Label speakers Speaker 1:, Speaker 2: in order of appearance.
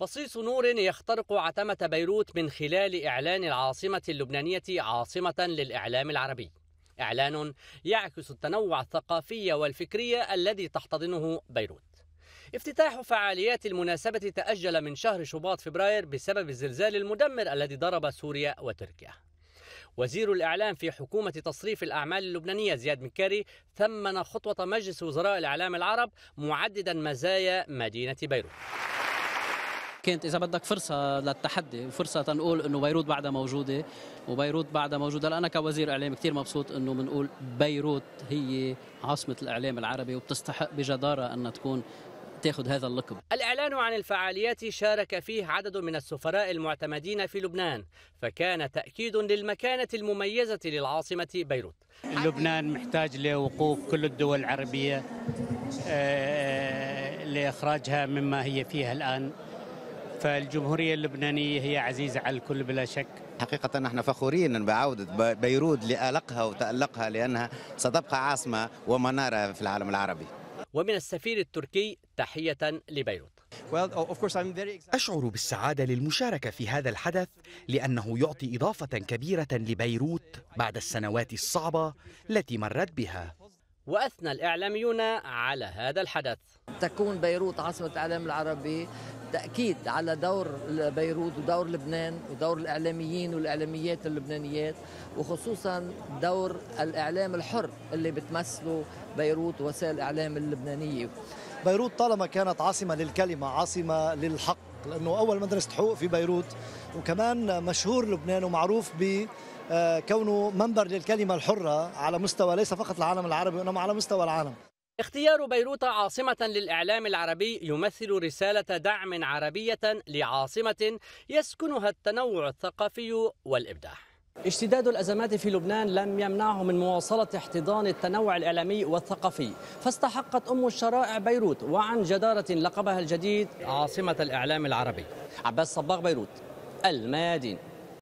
Speaker 1: بصيص نور يخترق عتمة بيروت من خلال إعلان العاصمة اللبنانية عاصمة للإعلام العربي إعلان يعكس التنوع الثقافي والفكري الذي تحتضنه بيروت افتتاح فعاليات المناسبة تأجل من شهر شباط فبراير بسبب الزلزال المدمر الذي ضرب سوريا وتركيا وزير الإعلام في حكومة تصريف الأعمال اللبنانية زياد مكاري ثمن خطوة مجلس وزراء الإعلام العرب معددا مزايا مدينة بيروت
Speaker 2: كانت اذا بدك فرصه للتحدي وفرصه تنقول انه بيروت بعدها موجوده وبيروت بعدها موجوده انا كوزير اعلام كثير مبسوط انه بنقول بيروت هي عاصمه الاعلام العربي وبتستحق بجداره ان تكون تاخذ هذا اللقب
Speaker 1: الإعلان عن الفعاليات شارك فيه عدد من السفراء المعتمدين في لبنان فكان تأكيد للمكانة المميزة للعاصمة بيروت لبنان محتاج لوقوف كل الدول العربية آه، لإخراجها مما هي فيها الآن فالجمهورية اللبنانية هي عزيزة على الكل بلا شك حقيقة نحن
Speaker 2: فخورين بعودة بيروت لألقها وتألقها لأنها ستبقى عاصمة ومنارة في العالم العربي
Speaker 1: ومن السفير التركي تحية لبيروت أشعر بالسعادة للمشاركة في هذا الحدث لأنه يعطي إضافة كبيرة لبيروت بعد السنوات الصعبة التي مرت بها وأثنى الإعلاميون على هذا الحدث تكون بيروت عاصمة الإعلام العربي تأكيد على دور بيروت ودور لبنان ودور الإعلاميين والإعلاميات اللبنانيات وخصوصا دور الإعلام الحر اللي بتمثله بيروت وسائل الإعلام اللبنانية بيروت طالما كانت عاصمة للكلمة عاصمة للحق لأنه أول مدرسة حقوق في بيروت وكمان مشهور لبنان ومعروف ب آه، كونه منبر للكلمة الحرة على مستوى ليس فقط العالم العربي وإنما على مستوى العالم اختيار بيروت عاصمة للإعلام العربي يمثل رسالة دعم عربية لعاصمة يسكنها التنوع الثقافي والإبداع اشتداد الأزمات في لبنان لم يمنعه من مواصلة احتضان التنوع الإعلامي والثقافي فاستحقت أم الشرائع بيروت وعن جدارة لقبها الجديد عاصمة الإعلام العربي عباس صباغ بيروت الميادين